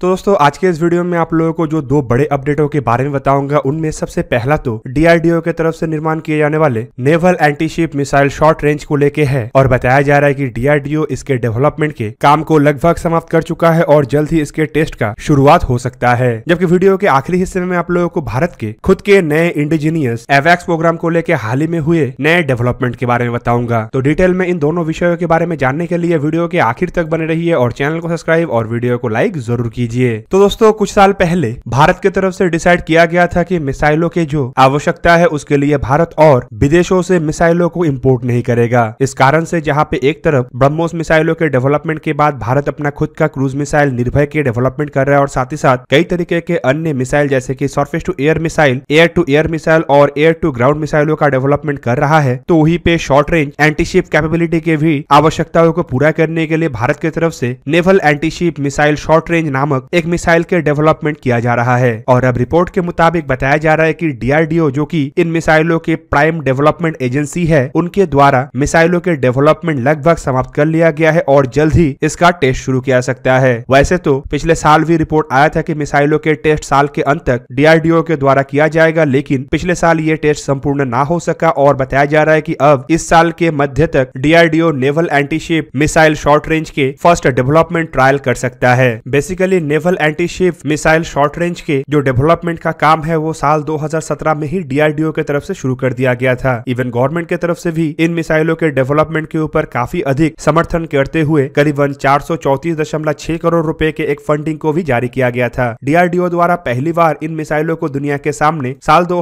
तो दोस्तों आज के इस वीडियो में आप लोगों को जो दो बड़े अपडेटों के बारे में बताऊंगा उनमें सबसे पहला तो डीआरडीओ के तरफ से निर्माण किए जाने वाले naval antiship missile short range को लेके है और बताया जा रहा है कि डीआरडीओ इसके डेवलपमेंट के काम को लगभग समाप्त कर चुका है और जल्द ही इसके टेस्ट का शुरुआत हो सकता है जबकि वीडियो के आखिरी हिस्से में आप लोगों को भारत के खुद के नए इंडिजीनियस एवैक्स प्रोग्राम को लेकर हाल ही में हुए नए डेवलपमेंट के बारे में बताऊंगा तो डिटेल में इन दोनों विषयों के बारे में जानने के लिए वीडियो के आखिर तक बने रही और चैनल को सब्सक्राइब और वीडियो को लाइक जरूर कीजिए कीजिए तो दोस्तों कुछ साल पहले भारत की तरफ से डिसाइड किया गया था कि मिसाइलों के जो आवश्यकता है उसके लिए भारत और विदेशों से मिसाइलों को इम्पोर्ट नहीं करेगा इस कारण से जहाँ पे एक तरफ ब्रह्मोस मिसाइलों के डेवलपमेंट के बाद भारत अपना खुद का क्रूज मिसाइल निर्भय के डेवलपमेंट कर रहा है और साथ ही साथ कई तरीके के अन्य मिसाइल जैसे की surface to air missile air to air missile और एयर टू ग्राउंड मिसाइलों का डेवलपमेंट कर रहा है तो वही पे शॉर्ट रेंज एंटीशिप कैपेबिलिटी के भी आवश्यकताओं को पूरा करने के लिए भारत की तरफ से naval antiship missile short range नामक नामक एक मिसाइल के डेवलपमेंट किया जा रहा है और अब रिपोर्ट के मुताबिक बताया जा रहा है की डीआरडीओ जो की इन मिसाइलों के प्राइम डेवलपमेंट एजेंसी है उनके द्वारा मिसाइलों के डेवलपमेंट लगभग समाप्त कर लिया गया है और जल्द ही इसका टेस्ट शुरू किया सकता है वैसे तो पिछले साल भी रिपोर्ट आया था कि मिसाइलों के टेस्ट साल के अंत तक डीआरडीओ के द्वारा किया जाएगा लेकिन पिछले साल ये टेस्ट संपूर्ण ना हो सका और बताया जा रहा है कि अब इस साल के मध्य तक DRDO naval antiship missile short range के फर्स्ट डेवलपमेंट ट्रायल कर सकता है basically naval anti ship missile short range के जो डेवलपमेंट का काम है वो साल 2017 में ही डीआरडीओ के तरफ से शुरू कर दिया गया था इवन गवर्नमेंट के तरफ से भी इन मिसाइलों के डेवलपमेंट के ऊपर काफी अधिक समर्थन करते हुए करीबन चार करोड़ रूपए के एक फंडिंग को भी जारी किया गया था डीआरडीओ द्वारा पहली बार इन मिसाइलों को दुनिया के सामने साल दो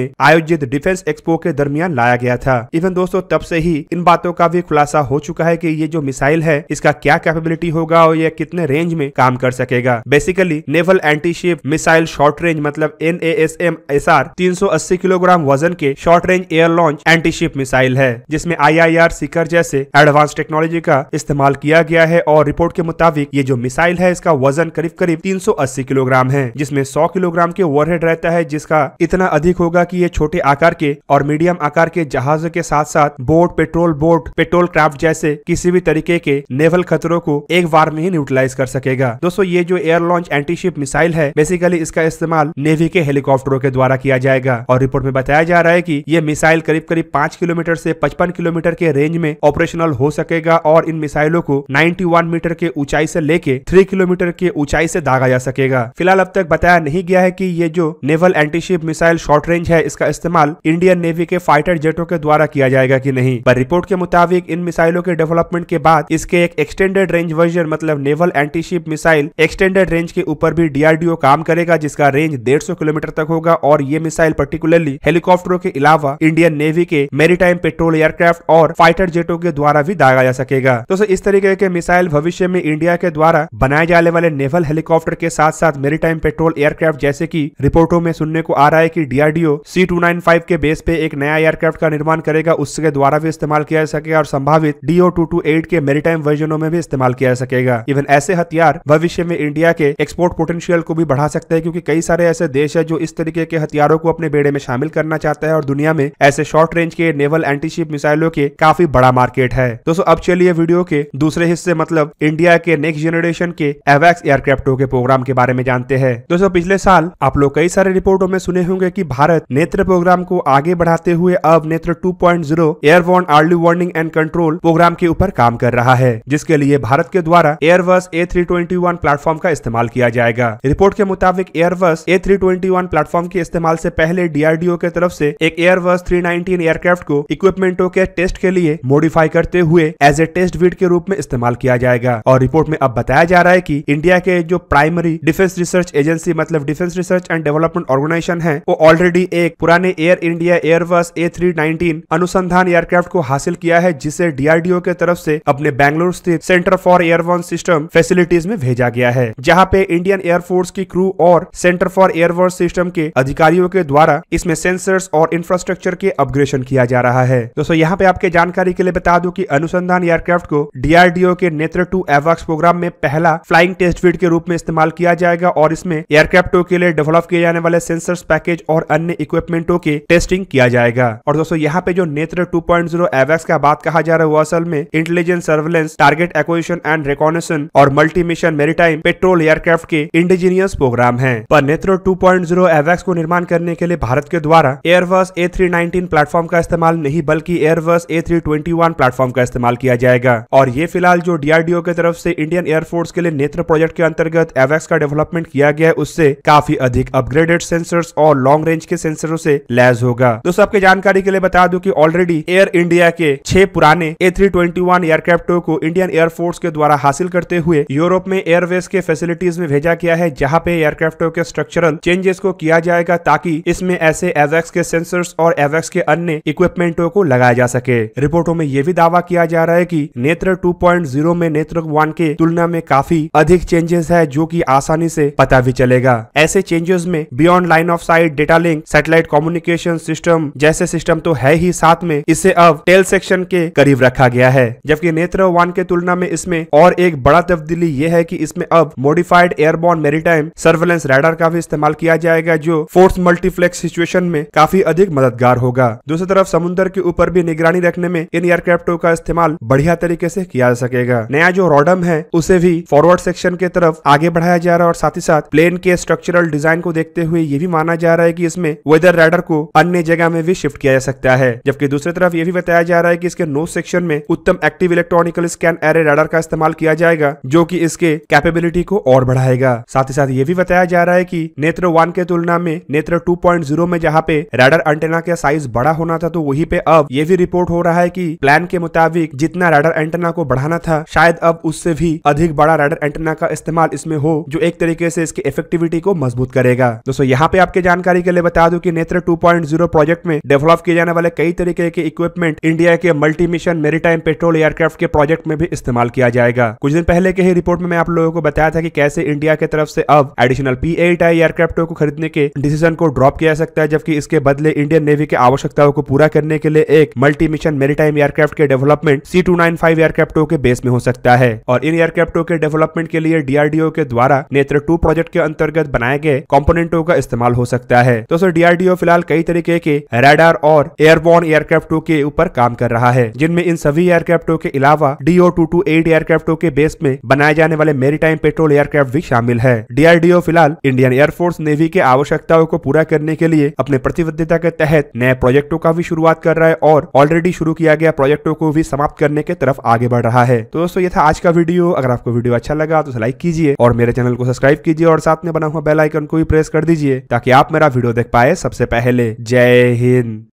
में आयोजित डिफेंस एक्सपो के दरमियान लाया गया था इवन दोस्तों तब से ही इन बातों का भी खुलासा हो चुका है की ये जो मिसाइल है इसका क्या कैपेबिलिटी होगा और ये कितने रेंज में काम कर सकते सकेगा basically naval antiship missile short range मतलब N A S M S R तीन सौ अस्सी किलोग्राम वजन के short range air launch antiship missile है जिसमें आई आई आर सीकर जैसे एडवांस टेक्नोलॉजी का इस्तेमाल किया गया है और रिपोर्ट के मुताबिक ये जो मिसाइल है इसका वजन करीब करीब तीन सौ अस्सी किलोग्राम है जिसमे सौ किलोग्राम के वॉरहेड रहता है जिसका इतना अधिक होगा की ये छोटे आकार के और मीडियम आकार के जहाजों के साथ साथ boat patrol boat patrol craft जैसे किसी भी तरीके के नेवल खतरों को एक बार में ही न्यूटिलाइज कर सकेगा दोस्तों ये जो एयर लॉन्च एंटीशिप मिसाइल है बेसिकली इसका इस्तेमाल नेवी के हेलीकॉप्टरों के द्वारा किया जाएगा और रिपोर्ट में बताया जा रहा है की ये मिसाइल करीब करीब पांच किलोमीटर ऐसी पचपन किलोमीटर के रेंज में ऑपरेशनल हो सकेगा और इन मिसाइलों को नाइन्टी मीटर के ऊंचाई ऐसी लेके थ्री किलोमीटर के ऊंचाई ऐसी दागा जा सकेगा फिलहाल अब तक बताया नहीं गया है की ये जो naval antiship missile short range है इसका इस्तेमाल इंडियन नेवी के फाइटर जेटों के द्वारा किया जाएगा की नहीं पर रिपोर्ट के मुताबिक इन मिसाइलों के डेवलपमेंट के बाद इसके एक एक्सटेंडेड रेंज वर्जन मतलब naval antiship missile extended range के ऊपर भी डीआरडीओ काम करेगा जिसका रेंज 150 किलोमीटर तक होगा और ये मिसाइल पर्टिकुलरली हेलीकॉप्टरों के अलावा इंडियन नेवी के मेरीटाइम पेट्रोल एयरक्राफ्ट और फाइटर जेटों के द्वारा भी दागा जा सकेगा तो सर इस तरीके के मिसाइल भविष्य में इंडिया के द्वारा बनाए जाने वाले नेवल हेलीकॉप्टर के साथ साथ मेरीटाइम पेट्रोल एयरक्राफ्ट जैसे की रिपोर्टों में सुनने को आ रहा है की डीआरडीओ सी के बेस पे एक नया एयरक्राफ्ट का निर्माण करेगा उसके द्वारा भी इस्तेमाल किया जा सकेगा और संभावित डीओ के मेरीटाइम वर्जनों में भी इस्तेमाल किया जा सकेगा इवन ऐसे हथियार भविष्य में में इंडिया के एक्सपोर्ट पोटेंशियल को भी बढ़ा सकते हैं क्योंकि कई सारे ऐसे देश है जो इस तरीके के हथियारों को अपने बेड़े में शामिल करना चाहता है और दुनिया में ऐसे शॉर्ट रेंज के नेवल एंटीशिप मिसाइलों के काफी बड़ा मार्केट है दोस्तों अब चलिए वीडियो के दूसरे हिस्से मतलब इंडिया के नेक्स्ट जनरेशन के एवैक्स एयरक्राफ्टों के प्रोग्राम के बारे में जानते हैं दोस्तों पिछले साल आप लोग कई सारे रिपोर्टों में सुने होंगे की भारत नेत्र प्रोग्राम को आगे बढ़ाते हुए अब Netra two point air airborne early warning and control programme के ऊपर काम कर रहा है जिसके लिए भारत के द्वारा Airbus A three twenty one platform का इस्तेमाल किया जाएगा रिपोर्ट के मुताबिक एयरबस ए थ्री प्लेटफॉर्म के इस्तेमाल से पहले डीआरडीओ की तरफ से एक एयरबस 319 एयरक्राफ्ट को इक्विपमेंटों के टेस्ट के लिए मॉडिफाई करते हुए एज ए टेस्ट वीट के रूप में इस्तेमाल किया जाएगा और रिपोर्ट में अब बताया जा रहा है की इंडिया के जो प्राइमरी डिफेंस रिसर्च एजेंसी मतलब defence research and development organisation है वो ऑलरेडी एक पुराने एयर इंडिया एयरबस ए अनुसंधान एयरक्राफ्ट को हासिल किया है जिसे डीआरडीओ के तरफ से अपने बैंगलोर स्थित centre for airborne system facilities में भेजा गया गया है जहाँ पे इंडियन एयरफोर्स की क्रू और सेंटर फॉर एयरवर्स सिस्टम के अधिकारियों के द्वारा इसमें सेंसर्स और इंफ्रास्ट्रक्चर के अपग्रेशन किया जा रहा है दोस्तों यहाँ पे आपके जानकारी के लिए बता दू की अनुसंधान एयरक्राफ्ट को डीआरडीओ के नेत्र टू एवक्स प्रोग्राम में पहला फ्लाइंग टेस्ट फीड के रूप में इस्तेमाल किया जाएगा और इसमें एयरक्राफ्टों के लिए डेवलप किए जाने वाले सेंसर्स पैकेज और अन्य इक्विपमेंटो के टेस्टिंग किया जाएगा और दोस्तों यहाँ पे जो नेत्र 2.0 पॉइंट का बात कहा जा रहा है वो असल में intelligence surveillance target acquisition and reconnaissance और multi mission maritime time patrol aircraft के इंडिजीनियस प्रोग्राम है पर नेत्रो टू पॉइंट को निर्माण करने के लिए भारत के द्वारा एयर ए प्लेटफॉर्म का इस्तेमाल नहीं बल्कि एयर ए प्लेटफॉर्म का इस्तेमाल किया जाएगा और ये फिलहाल जो डीआरडीओ की तरफ से इंडियन एयरफोर्स के लिए नेत्र प्रोजेक्ट के अंतर्गत एवेक्स का डेवलपमेंट किया गया है उससे काफी अधिक अपग्रेडेड सेंसर्स और लॉन्ग रेंज के सेंसरों से लैस होगा दोस्तों सबके जानकारी के लिए बता दूं कि ऑलरेडी एयर इंडिया के छह पुराने ए थ्री एयरक्राफ्टों को इंडियन एयरफोर्स के द्वारा हासिल करते हुए यूरोप में एयरवे एयरबेस के फैसिलिटीज में भेजा गया है जहाँ पे एयरक्राफ्टों के स्ट्रक्चरल चेंजेस को किया जाएगा ताकि इसमें ऐसे एवेक्स के सेंसर्स और एवेक्स के अन्य इक्विपमेंटों को लगाया जा सके रिपोर्टों में यह भी दावा किया जा रहा है की नेत्र टू में नेत्र वन के तुलना में काफी अधिक चेंजेस है जो की आसानी से पता भी चलेगा ऐसे चेंजेस में beyond line of sight data link satellite communication system जैसे सिस्टम तो है ही साथ में इसे अब टेल सेक्शन के करीब रखा गया है जबकि नेत्र वन के तुलना में इसमें और एक बड़ा तब्दीली यह है की इसमें अब modified airborne maritime surveillance radar का भी इस्तेमाल किया जाएगा जो फोर्स मल्टीफ्लेक्स सिचुएशन में काफी अधिक मददगार होगा दूसरी तरफ समुद्र के ऊपर भी निगरानी रखने में इन एयरक्राफ्टों का इस्तेमाल बढ़िया तरीके ऐसी किया जा सकेगा नया जो रोडम है उसे भी फॉरवर्ड सेक्शन के तरफ आगे बढ़ाया जा रहा है और साथ ही साथ प्लेन के स्ट्रक्चरल डिजाइन को देखते हुए ये भी माना जा रहा है की इसमें वेदर रैडर को अन्य जगह में भी शिफ्ट किया जा सकता है जबकि दूसरी तरफ ये भी बताया जा रहा है की इसके नो सेक्शन में Uttam active electronical scan array radar का इस्तेमाल किया जाएगा जो की इसके कैपेबिलिटी पोर्टेबिलिटी को और बढ़ाएगा साथ ही साथ ये भी बताया जा रहा है की नेत्र वन के तुलना में नेत्र टू में जहाँ पे रेडर एंटेना का साइज बड़ा होना था तो वही पे अब ये भी रिपोर्ट हो रहा है की प्लान के मुताबिक जितना रेडर एंटेना को बढ़ाना था शायद अब उससे भी अधिक बड़ा रेडर एंटेना का इस्तेमाल इसमें हो जो एक तरीके से इसकी इफेक्टिविटी को मजबूत करेगा दोस्तों यहाँ पे आपके जानकारी के लिए बता दूं कि नेत्र 2.0 प्रोजेक्ट में डेवलप किए जाने वाले कई तरीके के इक्विपमेंट इंडिया के multi mission maritime patrol aircraft के प्रोजेक्ट में भी इस्तेमाल किया जाएगा कुछ दिन पहले के ही रिपोर्ट में मैं आप लोगों को बताया था कि कैसे इंडिया के तरफ से अब एडिशनल पी एट आई एयरक्राफ्टों को खरीदने के डिसीजन को ड्रॉप किया जा सकता है जबकि इसके बदले इंडियन नेवी की आवश्यकताओं को पूरा करने के लिए एक मल्टी मिशन मेरीटाइम एयरक्राफ्ट के development C two nine five एयरक्राफ्टों के बेस में हो सकता है और इन एयरक्राफ्टों के डेवलपमेंट के लिए डीआरडीओ के द्वारा नेत्र टू प्रोजेक्ट के अंतर्गत बनाए गए कॉम्पोनेटों का इस्तेमाल हो सकता है तो सर डीआरडीओ फिलहाल कई तरीके के रेडार और एयरबोर्न एयरक्राफ्टों के ऊपर काम कर रहा है जिनमें इन सभी एयरक्राफ्टों के अलावा डीओ टू टू एट एयरक्राफ्टों के बेस में बनाए जाने वाले टाइम पेट्रोल एयरक्राफ्ट भी शामिल है डीआरडीओ फिलहाल इंडियन एयरफोर्स नेवी की आवश्यकताओं को पूरा करने के लिए अपने प्रतिबद्धता के तहत नए प्रोजेक्टों का भी शुरुआत कर रहा है और ऑलरेडी शुरू किया गया प्रोजेक्टों को भी समाप्त करने के तरफ आगे बढ़ रहा है तो दोस्तों ये था आज का वीडियो अगर आपको वीडियो अच्छा लगा तो लाइक कीजिए और मेरे चैनल को सब्सक्राइब कीजिए और साथ में बना हुआ बेलाइकन को भी प्रेस कर दीजिए ताकि आप मेरा वीडियो देख पाए सबसे पहले जय हिंद